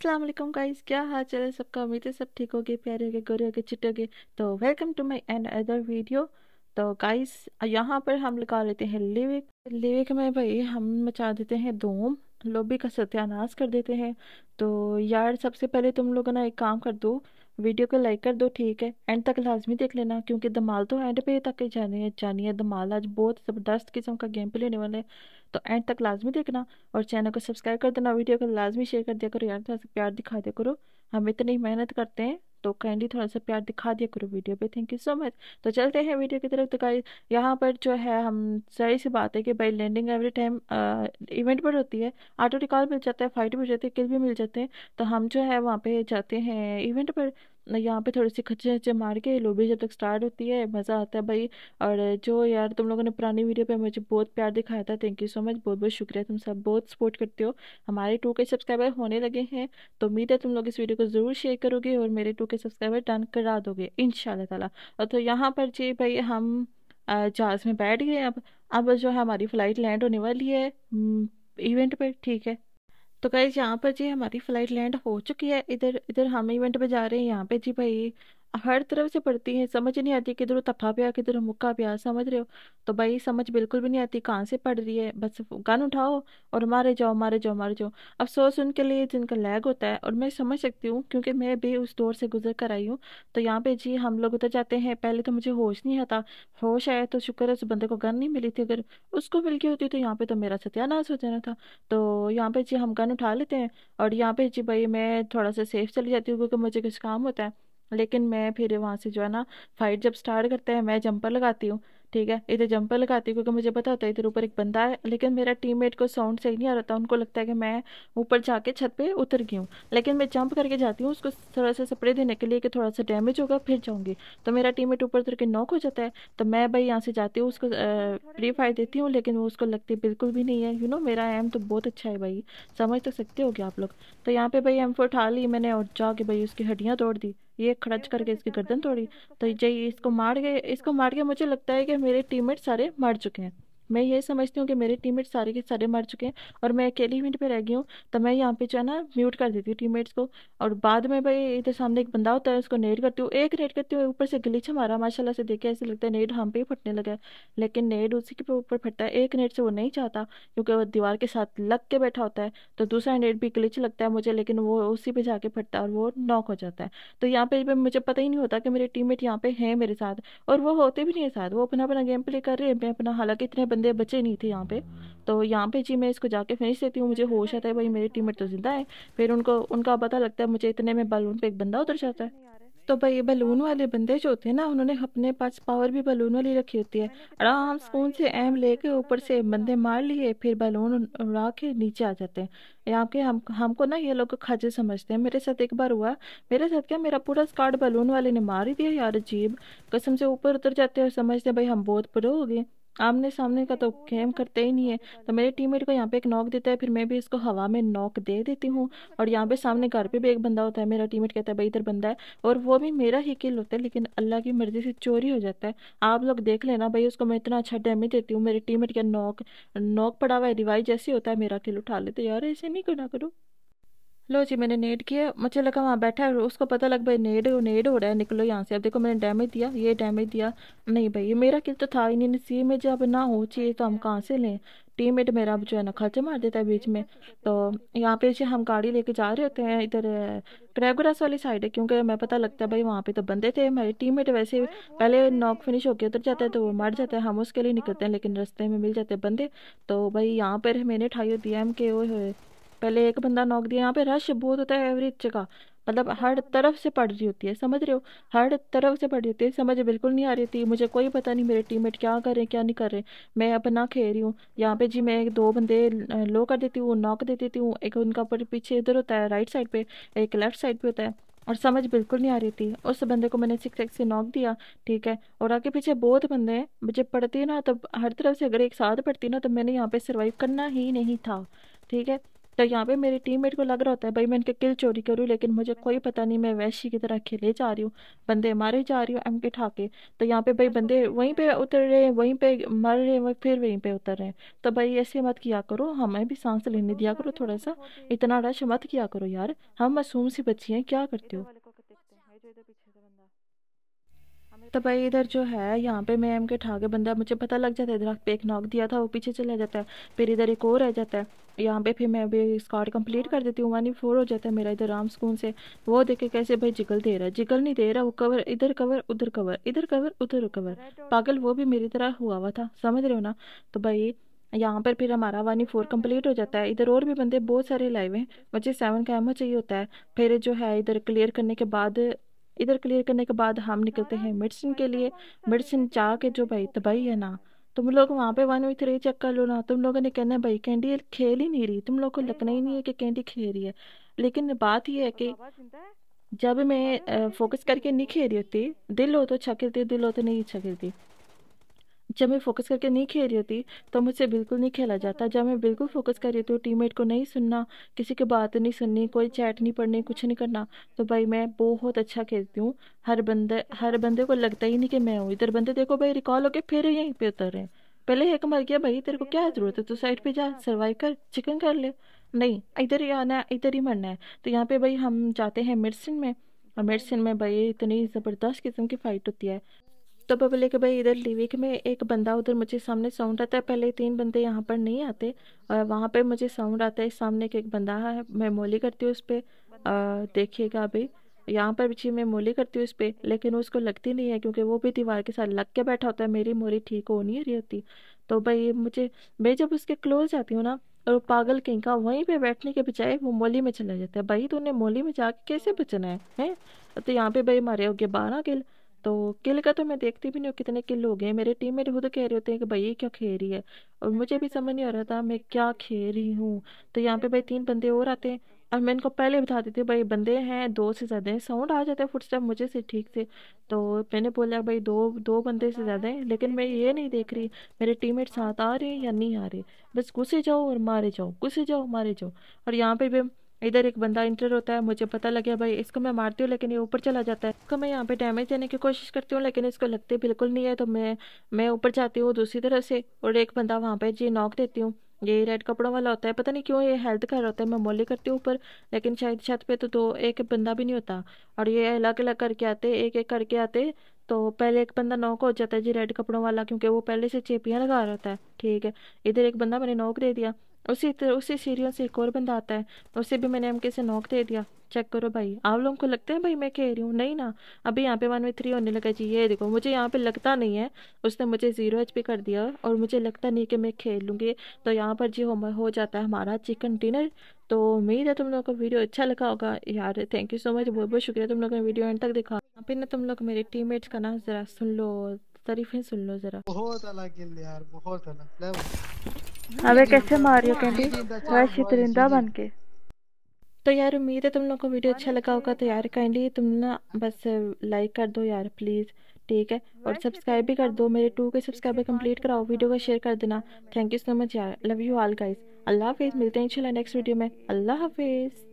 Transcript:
अस्सलाम वालेकुम गाइस क्या हाल चाल है सबका उम्मीद है सब ठीक होगी प्यारे गए गोरे होगे चिट्टे गए तो welcome to my another video तो गाइस यहाँ पर हम लगा लेते हैं लिविक लिविक में भाई हम मचा देते हैं धूम लोबी का सत्यानाश कर देते हैं तो यार सबसे पहले तुम लोग ना एक काम कर दो वीडियो को लाइक कर दो ठीक है एंड तक लाजमी देख लेना क्योंकि दमाल तो एंड पे तक ही जानी है जानी है दमाल आज बहुत ज़बरदस्त किस्म का गेम प्ले होने वाला है तो एंड तक लाजमी देखना और चैनल को सब्सक्राइब कर देना वीडियो को लाजमी शेयर कर दिया करो यार तो प्यार दिखा दिया करो हम इतनी मेहनत करते हैं तो काइंडली थोड़ा सा प्यार दिखा दिया करो वीडियो पे थैंक यू सो मच तो चलते हैं वीडियो की तरफ तो गाइस यहाँ पर जो है हम सही सी बात है कि भाई लैंडिंग एवरी टाइम इवेंट पर होती है ऑटो रिकॉल मिल जाता है फाइट मिल जाती है किल भी मिल जाते हैं तो हम जो है वहाँ पे जाते हैं इवेंट पर यहाँ पे थोड़ी सी खच्चे खच्चे मार के लोबी जब तक स्टार्ट होती है मज़ा आता है भाई और जो यार तुम लोगों ने पुरानी वीडियो पे मुझे बहुत प्यार दिखाया था थैंक यू सो मच बहुत बहुत शुक्रिया तुम सब बहुत सपोर्ट करते हो हमारे टू के सब्सक्राइबर होने लगे हैं तो उम्मीद है तुम लोग इस वीडियो को ज़रूर शेयर करोगे और मेरे टू के सब्सक्राइबर डन करा दोगे इन ताला और तो यहाँ पर जी भाई हम जहाज़ में बैठ गए अब अब जो है हमारी फ़्लाइट लैंड होने वाली है इवेंट पर ठीक है तो गाइज यहाँ पर जी हमारी फ़्लाइट लैंड हो चुकी है इधर इधर हम इवेंट पे जा रहे हैं यहाँ पे जी भाई हर तरफ से पढ़ती है समझ नहीं आती किधर तफा पे किधर मुक्का पे समझ रहे हो तो भाई समझ बिल्कुल भी नहीं आती कहाँ से पढ़ रही है बस गन उठाओ और मारे जाओ मारे जाओ मारे जाओ अफसोस उनके लिए जिनका लैग होता है और मैं समझ सकती हूँ क्योंकि मैं भी उस दौर से गुजर कर आई हूँ तो यहाँ पे जी हम लोग उतर जाते हैं पहले तो मुझे होश नहीं आता होश आया तो शुक्र है उस बंदे को गन नहीं मिली थी अगर उसको मिल गई होती तो यहाँ पे तो मेरा सत्यानाश हो जाना था तो यहाँ पे जी हम गन उठा लेते हैं और यहाँ पे जी भाई मैं थोड़ा सा सेफ चली जाती हूँ क्योंकि मुझे कुछ काम होता है लेकिन मैं फिर वहाँ से जो है ना फाइट जब स्टार्ट करते हैं मैं जंपर लगाती हूँ ठीक है इधर जंपर लगाती हूँ क्योंकि मुझे पता होता है इधर ऊपर एक बंदा है लेकिन मेरा टीममेट को साउंड सही नहीं आ रहा था उनको लगता है कि मैं ऊपर जाके छत पे उतर गई हूँ लेकिन मैं जंप करके जाती हूँ उसको थोड़ा सा स्प्रे देने के लिए कि थोड़ा सा डैमेज होगा फिर जाऊँगी तो मेरा मेट ऊपर उतर के नॉक हो जाता है तो मैं भाई यहाँ से जाती हूँ उसको फ्री फायर देती हूँ लेकिन वो उसको लगती बिल्कुल भी नहीं है यू नो मेरा एम तो बहुत अच्छा है भाई समझ तो सकते हो आप लोग तो यहाँ पर भाई एम उठा ली मैंने और जाके भाई उसकी हड्डियाँ तोड़ दी ये खड़च करके इसकी गर्दन तोड़ी तो जय इसको मार गए इसको मार के मुझे लगता है कि मेरे टीममेट सारे मर चुके हैं मैं यही समझती हूँ कि मेरे टीममेट सारे के सारे मर चुके हैं और मैं अकेली इवेंट पे रह गई हूँ तो मैं यहाँ पे जो है ना म्यूट कर देती हूँ टीममेट्स को और बाद में भाई इधर सामने एक बंदा होता है उसको नेट करती हूँ एक नेट करती हूँ ऊपर से गलीच हमारा माशाला से देखे ऐसे लगता है नेट हम पे ही फटने लगा लेकिन नेट उसी के ऊपर फटता है एक नेट से वो नहीं चाहता क्योंकि वो दीवार के साथ लग के बैठा होता है तो दूसरा नेट भी गलीच लगता है मुझे लेकिन वो उसी पर जाके फटता है और वो नॉक हो जाता है तो यहाँ पे मुझे पता ही नहीं होता कि मेरे टीम यहाँ पे हैं मेरे साथ और वो होते भी नहीं है साथ वो अपना अपना गेम प्ले कर रहे हैं मैं अपना हालांकि इतने बंदे बचे नहीं थे यहाँ पे तो यहाँ पे जी मैं इसको जाके फिनिश देती हूँ मुझे होश आता है भाई मेरी टीम तो ज़िंदा है फिर उनको उनका पता लगता है मुझे इतने में बलून पे एक बंदा उतर जाता है तो भाई ये बलून वाले बंदे जो होते हैं ना उन्होंने अपने पास पावर भी बलून वाली रखी होती है आराम सुकून से एम लेके ऊपर से बंदे मार लिए फिर बलून उड़ा के नीचे आ जाते हैं यहाँ के हम हमको ना ये लोग खजे समझते हैं मेरे साथ एक बार हुआ मेरे साथ क्या मेरा पूरा स्कार्ड बलून वाले ने मार ही दिया यार अजीब कसम से ऊपर उतर जाते हैं और समझते हैं भाई हम बहुत प्रो हो गए आमने सामने का तो गेम करते ही नहीं है तो मेरे टीममेट को यहाँ पे एक नॉक देता है फिर मैं भी इसको हवा में नॉक दे देती हूँ और यहाँ पे सामने घर पे भी एक बंदा होता है मेरा टीममेट कहता है भाई इधर बंदा है और वो भी मेरा ही किल होता है लेकिन अल्लाह की मर्ज़ी से चोरी हो जाता है आप लोग देख लेना भाई उसको मैं इतना अच्छा डैमेज देती हूँ मेरे टीम के नॉक नॉक पड़ा हुआ है रिवाइज जैसे होता है मेरा किल उठा लेते यार ऐसे नहीं करना करो लो जी मैंने नेड किया मुझे लगा वहाँ बैठा है उसको पता लग भाई नेड नेड हो रहा है निकलो यहाँ से अब देखो मैंने डैमेज दिया ये डैमेज दिया नहीं भाई ये मेरा किल तो था ही नहीं सी में जब ना हो चाहिए तो हम कहाँ से लें टीम मेट मेरा जो है ना खर्चा मार देता है बीच में तो यहाँ पे जो हम गाड़ी लेके जा रहे होते हैं इधर क्रैबग्रास वाली साइड है क्योंकि मैं पता लगता है भाई वहाँ पे तो बंदे थे हमारे टीम मेट वैसे पहले नॉक फिनिश होकर उतर जाता है तो वो मर जाता है हम उसके लिए निकलते हैं लेकिन रास्ते में मिल जाते हैं बंदे तो भाई यहाँ पर मैंने ठाई दिया एम के वो पहले एक बंदा नोक दिया यहाँ पे रश बहुत होता है एवरी जगह मतलब हर तरफ से पड़ रही होती है समझ रहे हो हर तरफ से पड़ रही होती है समझ बिल्कुल नहीं आ रही थी मुझे कोई पता नहीं मेरे टीममेट क्या कर रहे हैं क्या नहीं कर रहे मैं अपना खेल रही हूँ यहाँ पे जी मैं एक दो बंदे लो कर देती हूँ नॉक दे देती हूँ एक उनका ऊपर पीछे इधर होता है राइट साइड पे एक लेफ्ट साइड पे होता है और समझ बिल्कुल नहीं आ रही थी उस बंदे को मैंने सिक्स एक्स से नॉक दिया ठीक है और आगे पीछे बहुत बंदे हैं मुझे पड़ती ना तब हर तरफ से अगर एक साथ पड़ती ना तो मैंने यहाँ पे सर्वाइव करना ही नहीं था ठीक है तो यहाँ पे मेरी टीममेट को लग रहा होता है भाई मैं इनके किल चोरी करूँ लेकिन मुझे कोई पता नहीं मैं वैशी की तरह खेले जा रही हूँ बंदे मारे जा रही हूँ एम के ठाके तो यहाँ पे भाई बंदे वहीं पे उतर रहे हैं वहीं पे मर रहे हैं फिर वहीं पे उतर रहे हैं तो भाई ऐसे मत किया करो हमें भी सांस लेने दिया करो थोड़ा सा इतना रश मत किया करो यार हम मासूम सी बच्ची हैं क्या करते हो तो भाई इधर जो है यहाँ पे मैं एम के ठाके बंदा मुझे पता लग जाता है दरख्त पे एक नाक दिया था वो पीछे चला जाता है फिर इधर एक और रह जाता है यहाँ पे फिर मैं अभी स्कॉट कंप्लीट कर देती हूँ वन फोर हो जाता है मेरा इधर आराम सुकून से वो देखे कैसे भाई जिगल दे रहा है जिगल नहीं दे रहा वो कवर इधर कवर उधर कवर इधर कवर उधर कवर पागल वो भी मेरी तरह हुआ हुआ था समझ रहे हो ना तो भाई यहाँ पर फिर हमारा वन फोर कम्प्लीट हो जाता है इधर और भी बंदे बहुत सारे लाइव हैं मुझे सेवन का एमओ चाहिए होता है फिर जो है इधर क्लियर करने के बाद इधर क्लियर करने के बाद हम निकलते हैं मेडिसिन के लिए मेडिसिन चाह के जो भाई तबाही है ना तुम लोग वहाँ पे वन थ्री चेक कर लो ना तुम लोगों ने कहना भाई कैंडी खेल ही नहीं रही तुम लोग को लगना ही नहीं है कि कैंडी खेल रही है लेकिन बात यह है कि जब मैं फोकस करके नहीं खेल रही होती दिल हो तो अच्छा खेलती दिल हो तो नहीं अच्छा खेलती जब मैं फोकस करके नहीं खेल रही होती तो मुझसे बिल्कुल नहीं खेला जाता जब मैं बिल्कुल फोकस कर रही होती हूँ टीममेट को नहीं सुनना किसी की बात नहीं सुननी कोई चैट नहीं पढ़नी कुछ नहीं करना तो भाई मैं बहुत अच्छा खेलती हूँ हर बंदे हर बंदे को लगता ही नहीं कि मैं हूँ इधर बंदे देखो भाई रिकॉल होके फिर यहीं पर उतर रहे हैं पहले एक मर गया भाई तेरे को क्या जरूरत है तू साइड पे जा सर्वाइव कर चिकन कर ले नहीं इधर ही आना है इधर ही मरना है तो यहाँ पे भाई हम जाते हैं मेडिसिन में और मेडिसिन में भाई इतनी ज़बरदस्त किस्म की फ़ाइट होती है तो बोले कि भाई इधर लिविक में एक बंदा उधर मुझे सामने साउंड आता है पहले तीन बंदे यहाँ पर नहीं आते और वहाँ पर मुझे साउंड आता है सामने के एक बंदा है मैं मोली करती हूँ उस पर देखिएगा अभी यहाँ पर भी मैं मोली करती हूँ इस पर लेकिन उसको लगती नहीं है क्योंकि वो भी दीवार के साथ लग के बैठा होता है मेरी मोरी ठीक हो नहीं रही होती तो भाई मुझे मैं जब उसके क्लोज जाती हूँ ना और वो पागल कहीं का वहीं पे बैठने के बजाय वो मोली में चला जाता है भाई तो उन्हें मोली में जाके कैसे बचना है है तो यहाँ पे भाई मारे हो गए बारह किल तो किल का तो मैं देखती भी नहीं हूँ कितने किल हो गए मेरे टीम मेट खुद कह रहे होते हैं कि भाई ये क्या खेल रही है और मुझे भी समझ नहीं आ रहा था मैं क्या खेल रही हूँ तो यहाँ पे भाई तीन बंदे और आते हैं और मैं इनको पहले बता देती हूँ भाई बंदे हैं दो से ज़्यादा हैं साउंड आ जाता है फुटस्टेप मुझे से ठीक से तो मैंने बोला भाई दो दो बंदे से ज़्यादा हैं लेकिन मैं ये नहीं देख रही मेरे टीममेट साथ आ रहे हैं या नहीं आ रहे बस घुसे जाओ और मारे जाओ घुसे जाओ मारे जाओ और यहाँ पे भी इधर एक बंदा इंटर होता है मुझे पता लग गया भाई इसको मैं मारती हूँ लेकिन ये ऊपर चला जाता है इसको मैं यहाँ पे डैमेज देने की कोशिश करती हूँ लेकिन इसको लगते बिल्कुल नहीं है तो मैं मैं ऊपर जाती हूँ दूसरी तरफ से और एक बंदा वहाँ पे जी नॉक देती हूँ ये रेड कपड़ों वाला होता है पता नहीं क्यों ये हेल्थ रहा होता है मैं मोली करती हूँ ऊपर लेकिन शायद छत पे तो दो एक बंदा भी नहीं होता और ये अलग अलग करके आते एक एक करके आते तो पहले एक बंदा नॉक हो जाता है जी रेड कपड़ों वाला क्योंकि वो पहले से चेपियाँ लगा रहा होता है ठीक है इधर एक बंदा मैंने नॉक दे दिया उसी तरह उसी सीढ़ियों से एक और बंदा आता है उसे भी मैंने एमके से नोक दे दिया चेक करो भाई आप लोगों को लगता है भाई मैं कह रही हूँ नहीं ना अभी यहाँ पे वन वे थ्री होने लगा जी ये देखो मुझे यहाँ पे लगता नहीं है उसने मुझे जीरो एच पी कर दिया और मुझे लगता नहीं कि मैं खेल लूँगी तो यहाँ पर जी हो, हो जाता है हमारा चिकन डिनर तो उम्मीद है तुम लोगों को वीडियो अच्छा लगा होगा यार थैंक यू सो मच बहुत बहुत शुक्रिया तुम लोगों ने वीडियो एंड तक देखा यहाँ पे ना तुम लोग मेरे मेट्स का ना ज़रा सुन लो तारीफें सुन लो ज़रा बहुत अलग यार बहुत अलग अबे कैसे मार रही हो कैंडी वह शितरिंदा बन के तो यार उम्मीद है तुम लोग को वीडियो अच्छा लगा होगा तो यार काइंडली तुम ना बस लाइक कर दो यार प्लीज़ ठीक है और सब्सक्राइब भी कर दो मेरे टू के सब्सक्राइबर कंप्लीट कराओ वीडियो को शेयर कर देना थैंक यू सो मच यार लव यू ऑल गाइज अल्लाह हाफिज़ मिलते हैं इंशाल्लाह नेक्स्ट वीडियो में अल्लाह हाफिज़